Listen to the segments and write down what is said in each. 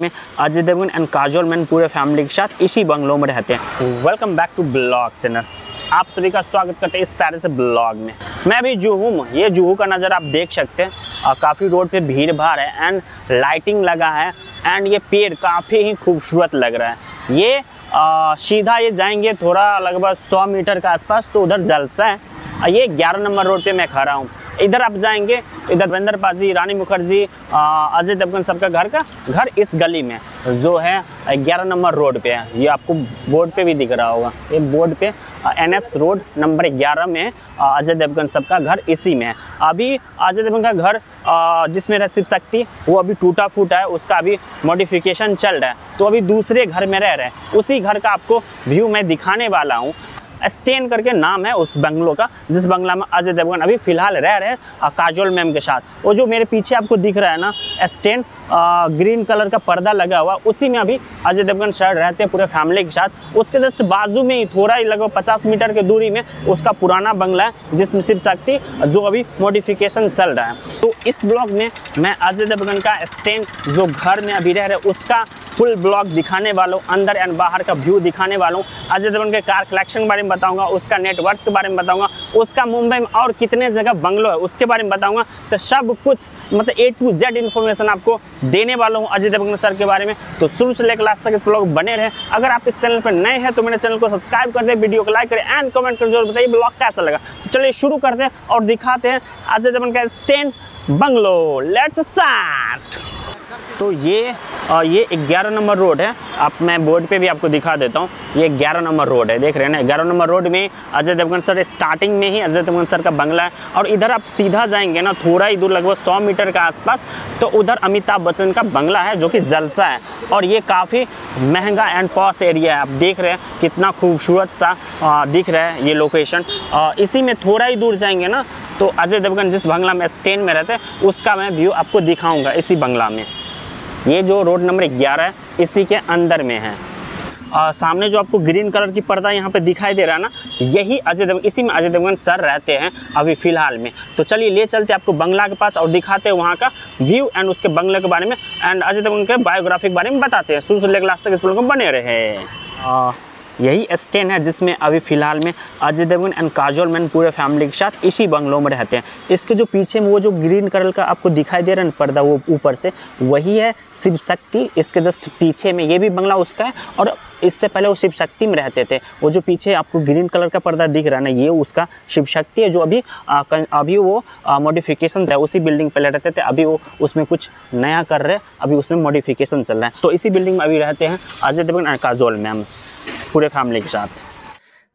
में Ajay Devgan and Kajol ma'am पूरे family के साथ इसी बंगलों में रहते हैं welcome back to blog channel आप सभी का स्वागत करते हैं इस प्यारे से ब्लॉग में मैं भी जूहू में ये जूहू का नज़र आप देख सकते हैं और काफ़ी रोड पे भीड़ भाड़ है एंड लाइटिंग लगा है एंड ये पेड़ काफ़ी ही खूबसूरत लग रहा है ये आ, सीधा ये जाएंगे थोड़ा लगभग सौ मीटर के आसपास तो उधर जलसा है ये ग्यारह नंबर रोड पर मैं खड़ा हूँ इधर आप जाएंगे इधर रविंद्र पाजी रानी मुखर्जी अजय देवगन सबका घर का घर इस गली में जो है ग्यारह नंबर रोड पे है ये आपको बोर्ड पे भी दिख रहा होगा ये बोर्ड पे एन एस रोड नंबर ग्यारह में अजय देवगन सबका घर इसी में है अभी अजय देवगन का घर जिसमें रह शिव शक्ति वो अभी टूटा फूटा है उसका अभी मॉडिफिकेशन चल रहा है तो अभी दूसरे घर में रह रहे हैं उसी घर का आपको व्यू मैं दिखाने वाला हूँ स्टेन करके नाम है उस बंगलों का जिस बंगला में अजय देवगन अभी फिलहाल रह रहे हैं काजोल मैम के साथ वो जो मेरे पीछे आपको दिख रहा है ना स्टेन ग्रीन कलर का पर्दा लगा हुआ उसी में अभी अजय देवगन शहर रहते हैं पूरे फैमिली के साथ उसके जस्ट बाजू में ही थोड़ा ही लगभग पचास मीटर की दूरी में उसका पुराना बंगला है जिसमें शिव शक्ति जो अभी मोडिफिकेशन चल रहा है तो इस ब्लॉग में मैं अजय देवगन का स्टैंड जो घर में अभी रह रहे उसका फुल ब्लॉग दिखाने वाला हूँ अंदर एंड बाहर का व्यू दिखाने वाला हूँ अजय देवगन के कार कलेक्शन के बारे में बताऊँगा उसका नेटवर्क के बारे में बताऊँगा उसका मुंबई में और कितने जगह बंगलो है उसके बारे में बताऊँगा तो सब कुछ मतलब ए टू जेड इन्फॉर्मेशन आपको देने वाला हूँ अजय देवगन सर के बारे में तो शुरू से लेकर लास्ट तक इस ब्लॉग बने रहे अगर आप इस चैनल पर नए हैं तो मेरे चैनल को सब्सक्राइब कर दे वीडियो को लाइक करें एंड कमेंट कर जरूर बताइए ब्लॉग कैसा लगा तो चलिए शुरू करते हैं और दिखाते हैं अजय देवगन का स्टैंड बंगलो लेट्स स्टार्ट तो ये ये ग्यारह नंबर रोड है आप मैं बोर्ड पे भी आपको दिखा देता हूँ ये ग्यारह नंबर रोड है देख रहे हैं ना ग्यारह नंबर रोड में अजय देवगन सर स्टार्टिंग में ही अजय देवगन सर का बंगला है और इधर आप सीधा जाएंगे ना थोड़ा ही दूर लगभग सौ मीटर के आसपास तो उधर अमिताभ बच्चन का बंगला है जो कि जलसा है और ये काफ़ी महंगा एंड पॉस एरिया है आप देख रहे हैं कितना खूबसूरत सा दिख रहा है ये लोकेशन इसी में थोड़ा ही दूर जाएंगे ना तो अजय देवगन जिस बंगला में स्टेन में रहते हैं उसका मैं व्यू आपको दिखाऊंगा इसी बंगला में ये जो रोड नंबर ग्यारह है इसी के अंदर में है आ, सामने जो आपको ग्रीन कलर की पर्दा यहाँ पे दिखाई दे रहा है ना यही अजय देवगन इसी में अजय देवगन सर रहते हैं अभी फ़िलहाल में तो चलिए ले चलते आपको बंगला के पास और दिखाते हैं वहाँ का व्यू एंड उसके बंगले के बारे में एंड अजय देवगन के बायोग्राफी के बारे में बताते हैं शुरू से लेकर लास्ट तक इस प्रोग्राम बने रहे यही स्टेन है जिसमें अभी फ़िलहाल में अजय देवगन एंड काजोल मैन पूरे फैमिली के साथ इसी बंगलों में रहते हैं इसके जो पीछे में वो जो ग्रीन कलर का आपको दिखाई दे रहा है पर्दा वो ऊपर से वही है शिव शक्ति इसके जस्ट पीछे में ये भी बंगला उसका है और इससे पहले वो शिव शक्ति में रहते थे वो जो पीछे आपको ग्रीन कलर का पर्दा दिख रहा है ना ये उसका शिव शक्ति है जो अभी आ, अभी वो मॉडिफिकेशन है उसी बिल्डिंग पहले रहते थे अभी वो उसमें कुछ नया कर रहे अभी उसमें मॉडिफिकेशन चल रहा है तो इसी बिल्डिंग में अभी रहते हैं अजय देवगन एंड काजोल मैम पूरे फैमिली के साथ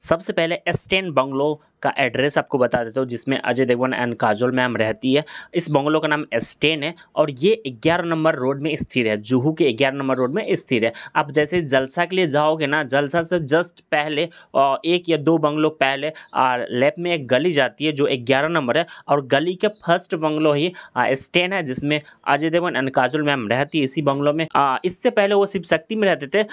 सबसे पहले एस्टेन बंगलो का एड्रेस आपको बता देता हूँ जिसमें अजय देवगन एंड काजोल मैम रहती है इस बंगलों का नाम एस्टेन है और ये ग्यारह नंबर रोड में स्थिर है जूहू के ग्यारह नंबर रोड में स्थिर है आप जैसे जलसा के लिए जाओगे ना जलसा से जस्ट पहले एक या दो बंगलों पहले लेफ्ट में एक गली जाती है जो ग्यारह नंबर है और गली के फर्स्ट बंगलो ही स्टेन है जिसमें अजय देवगन एंड काजोल मैम रहती है इसी बंगलों में इससे पहले वो शिव शक्ति में रहते थे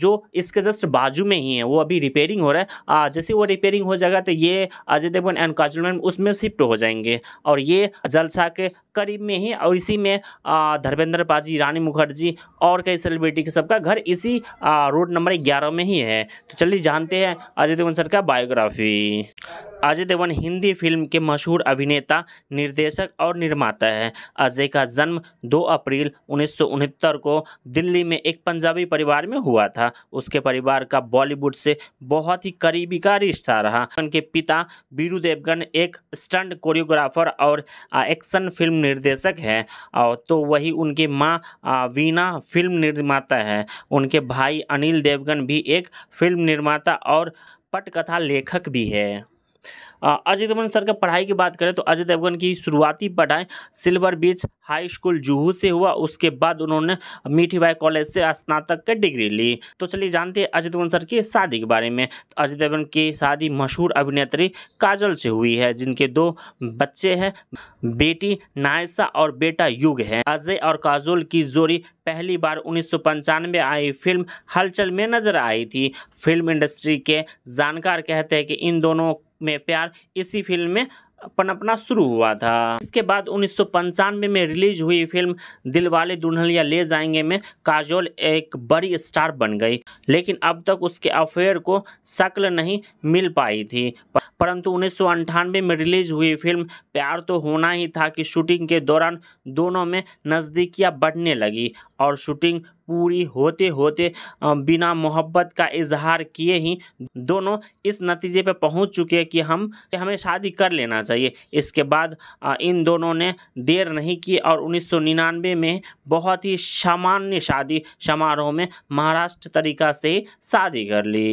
जो इसके जस्ट बाजू में ही है वो अभी रिपेयरिंग हो रहा है जैसे वो रिपेयरिंग हो जाएगा तो ये ये अजय देवगन एंड काजल मैम उसमें शिफ्ट हो जाएंगे और ये जलसा के करीब में ही और इसी में धर्मेंद्र पाजी रानी मुखर्जी और कई सेलिब्रिटी के सबका घर इसी रोड नंबर ग्यारह में ही है तो चलिए जानते हैं अजय देवगन सर का बायोग्राफी अजय देवन हिंदी फिल्म के मशहूर अभिनेता निर्देशक और निर्माता हैं अजय का जन्म 2 अप्रैल उन्नीस को दिल्ली में एक पंजाबी परिवार में हुआ था उसके परिवार का बॉलीवुड से बहुत ही करीबी का रिश्ता रहा उनके पिता बीरू देवगन एक स्टंट कोरियोग्राफर और एक्शन फिल्म निर्देशक हैं और तो वही उनकी माँ वीणा फिल्म निर्माता है उनके भाई अनिल देवगन भी एक फिल्म निर्माता और पटकथा लेखक भी है अजय देवगन सर का पढ़ाई की बात करें तो अजय देवगन की शुरुआती पढ़ाई Silver Beach High School Juhu से हुआ उसके बाद उन्होंने मीठी भाई कॉलेज से स्नातक की डिग्री ली तो चलिए जानते हैं अजय देवगन सर की शादी के बारे में तो अजय देवगन की शादी मशहूर अभिनेत्री काजल से हुई है जिनके दो बच्चे हैं बेटी नायसा और बेटा युग है अजय और काजोल की जोड़ी पहली बार उन्नीस आई फिल्म हलचल में नजर आई थी फिल्म इंडस्ट्री के जानकार कहते हैं कि इन दोनों में प्यार इसी फिल्म में पनपना शुरू हुआ था इसके बाद उन्नीस में रिलीज हुई फिल्म दिलवाले दुल्हनिया ले जाएंगे में काजोल एक बड़ी स्टार बन गई लेकिन अब तक उसके अफेयर को शक्ल नहीं मिल पाई थी परंतु उन्नीस में रिलीज हुई फिल्म प्यार तो होना ही था कि शूटिंग के दौरान दोनों में नज़दीकियाँ बढ़ने लगी और शूटिंग पूरी होते होते बिना मोहब्बत का इजहार किए ही दोनों इस नतीजे पर पहुंच चुके कि हम हमें शादी कर लेना चाहिए इसके बाद इन दोनों ने देर नहीं की और 1999 में बहुत ही सामान्य शादी समारोह में महाराष्ट्र तरीका से शादी कर ली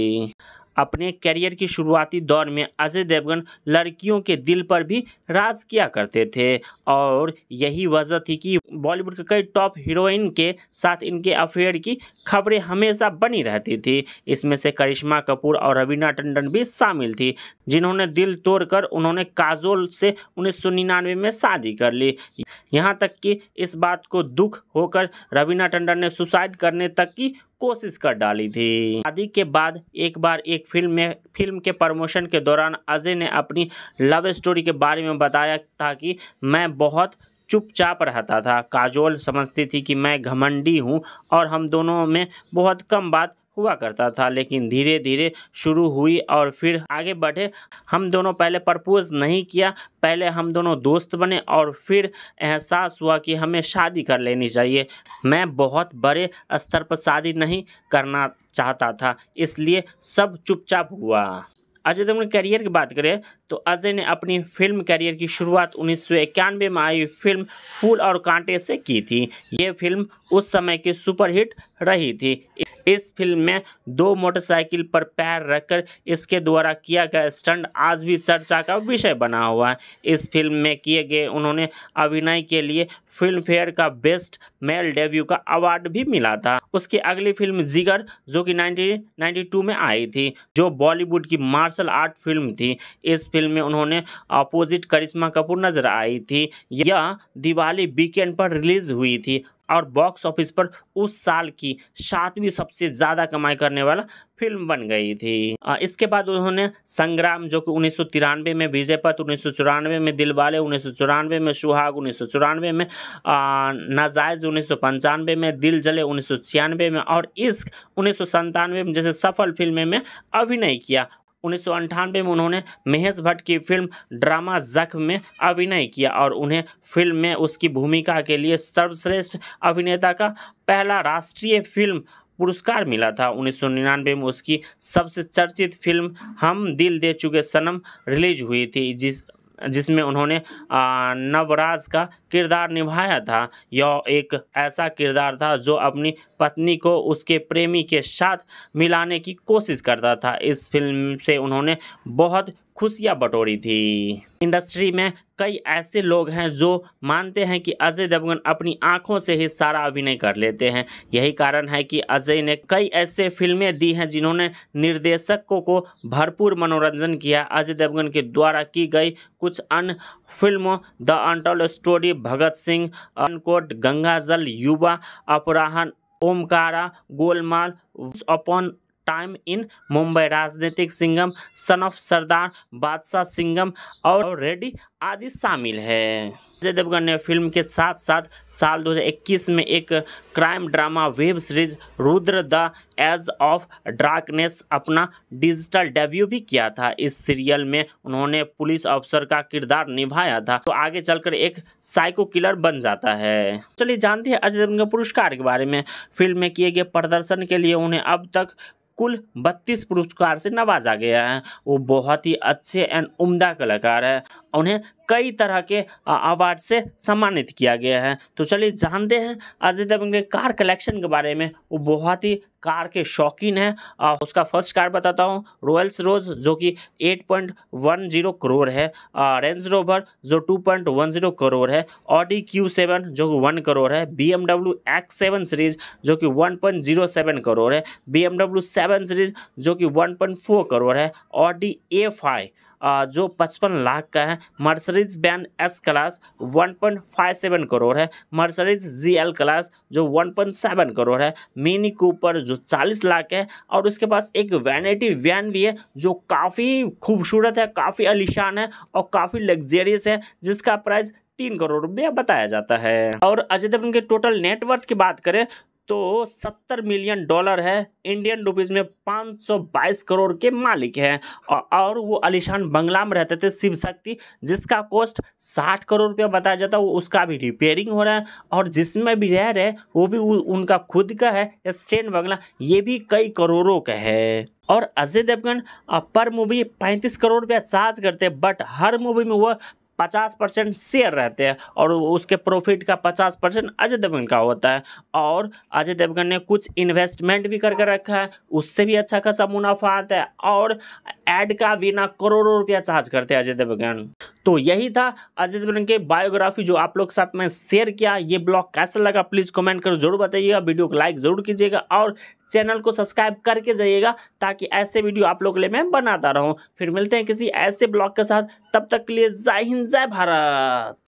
अपने करियर की शुरुआती दौर में अजय देवगन लड़कियों के दिल पर भी राज किया करते थे और यही वजह थी कि बॉलीवुड के कई टॉप हीरोइन के साथ इनके अफेयर की खबरें हमेशा बनी रहती थी इसमें से करिश्मा कपूर और रवीना टंडन भी शामिल थी जिन्होंने दिल तोड़कर उन्होंने काजोल से उन्नीस में शादी कर ली यहाँ तक कि इस बात को दुख होकर रवीना टंडन ने सुसाइड करने तक की कोशिश कर डाली थी शादी के बाद एक बार एक फिल्म में फिल्म के प्रमोशन के दौरान अजय ने अपनी लव स्टोरी के बारे में बताया था कि मैं बहुत चुपचाप रहता था काजोल समझती थी कि मैं घमंडी हूँ और हम दोनों में बहुत कम बात हुआ करता था लेकिन धीरे धीरे शुरू हुई और फिर आगे बढ़े हम दोनों पहले प्रपोज़ नहीं किया पहले हम दोनों दोस्त बने और फिर एहसास हुआ कि हमें शादी कर लेनी चाहिए मैं बहुत बड़े स्तर पर शादी नहीं करना चाहता था इसलिए सब चुपचाप हुआ अजय देवगन करियर की बात करें तो अजय ने अपनी फिल्म करियर की शुरुआत उन्नीस में आई फिल्म फूल और कांटे से की थी ये फिल्म उस समय की सुपरहिट रही थी इस फिल्म में दो मोटरसाइकिल पर पैर रखकर इसके द्वारा किया गया स्टंट आज भी चर्चा का विषय बना हुआ है इस फिल्म में किए गए उन्होंने अभिनय के लिए फिल्म फेयर का बेस्ट मेल डेब्यू का अवार्ड भी मिला था उसकी अगली फिल्म जिगर जो कि 1992 में आई थी जो बॉलीवुड की मार्शल आर्ट फिल्म थी इस फिल्म में उन्होंने अपोजिट करिश्मा कपूर नजर आई थी यह दिवाली वीकेंड पर रिलीज हुई थी और बॉक्स ऑफिस पर उस साल की सातवीं सबसे ज़्यादा कमाई करने वाला फिल्म बन गई थी इसके बाद उन्होंने संग्राम जो कि उन्नीस में विजय पथ उन्नीस में उन्नीस वाले चौरानवे में सुहाग उन्नीस में नाजायज उन्नीस में दिल जले उन्नीस में और इश्क उन्नीस में जैसे सफल फिल्में में अभिनय किया उन्नीस में उन्होंने महेश भट्ट की फिल्म ड्रामा जख्म में अभिनय किया और उन्हें फिल्म में उसकी भूमिका के लिए सर्वश्रेष्ठ अभिनेता का पहला राष्ट्रीय फिल्म पुरस्कार मिला था उन्नीस में उसकी सबसे चर्चित फिल्म हम दिल दे चुके सनम रिलीज हुई थी जिस जिसमें उन्होंने नवराज का किरदार निभाया था यह एक ऐसा किरदार था जो अपनी पत्नी को उसके प्रेमी के साथ मिलाने की कोशिश करता था इस फिल्म से उन्होंने बहुत खुशियां बटोरी थी इंडस्ट्री में कई ऐसे लोग हैं जो मानते हैं कि अजय देवगन अपनी आंखों से ही सारा अभिनय कर लेते हैं यही कारण है कि अजय ने कई ऐसे फिल्में दी हैं जिन्होंने निर्देशकों को भरपूर मनोरंजन किया अजय देवगन के द्वारा की गई कुछ अन्य फिल्मों the untold story Bhagat Singh अनकोट Gangaajal Yuva Apaharan Omkara Golmaal upon time in Mumbai राजनीतिक सिंगम सन ऑफ सरदार बादशाह सिंगम और रेडी आदि शामिल है अजय देवगन ने फिल्म के साथ साथ साल 2021 में एक crime drama web series Rudra the edge of darkness अपना डिजिटल डेब्यू भी किया था इस सीरियल में उन्होंने पुलिस अफसर का किरदार निभाया था तो आगे चलकर एक साइको किलर बन जाता है चलिए जानते हैं अजय देवगन के पुरस्कार के बारे में फिल्म में किए गए प्रदर्शन के लिए उन्हें अब तक कुल बत्तीस पुरस्कार से नवाजा गया है वो बहुत ही अच्छे एंड उम्दा कलाकार है उन्हें कई तरह के अवार्ड से सम्मानित किया गया है तो चलिए जानते हैं अजय देवगन के कार कलेक्शन के बारे में वो बहुत ही कार के शौकीन है आ, उसका फर्स्ट कार बताता हूँ रॉयल्स रोज जो कि 8.10 करोड़ है रेंज रोवर जो 2.10 करोड़ है ऑडी क्यू सेवन जो कि वन करोड़ है B MW X seven series जो कि 1.07 करोड़ है बी एमडब्ल्यू सेवन सीरीज जो कि 1.4 करोड़ है ऑडी ए फाइव जो पचपन लाख का है Mercedes Benz S class 1.57 crore है मर्सरीज जी एल क्लास जो 1.7 करोड़ है मिनी कूपर जो 40 लाख है और उसके पास एक वैनिटी वैन भी है जो काफ़ी खूबसूरत है काफ़ी अलीशान है और काफ़ी लग्जेरियस है जिसका प्राइस तीन करोड़ रुपया बताया जाता है और अजय देवगन के टोटल नेटवर्थ की बात करें तो 70 मिलियन डॉलर है इंडियन रुपीज़ में 522 करोड़ के मालिक हैं और वो अलीशान बंगला में रहते थे शिव शक्ति जिसका कॉस्ट 60 करोड़ रुपया बताया जाता है उसका भी रिपेयरिंग हो रहा है और जिसमें भी रह रहे वो भी उनका खुद का है स्टेन बंगला ये भी कई करोड़ों का है और अजय देवगन पर मूवी 35 करोड़ रुपया चार्ज करते हैं बट हर मूवी में वह पचास परसेंट शेयर रहते हैं और उसके प्रॉफिट का पचास परसेंट अजय देवगन का होता है और अजय देवगन ने कुछ इन्वेस्टमेंट भी करके रखा है उससे भी अच्छा खासा मुनाफा आता है और एड का बिना करोड़ों रुपया चार्ज करते हैं अजय देवगन तो यही था अजय देवगन के बायोग्राफी जो आप लोग के साथ में शेयर किया ये ब्लॉग कैसा लगा प्लीज़ कमेंट कर जरूर बताइएगा वीडियो को लाइक जरूर कीजिएगा और चैनल को सब्सक्राइब करके जाइएगा ताकि ऐसे वीडियो आप लोग के लिए मैं बनाता रहूँ फिर मिलते हैं किसी ऐसे ब्लॉग के साथ तब तक के लिए जय हिंद जय भारत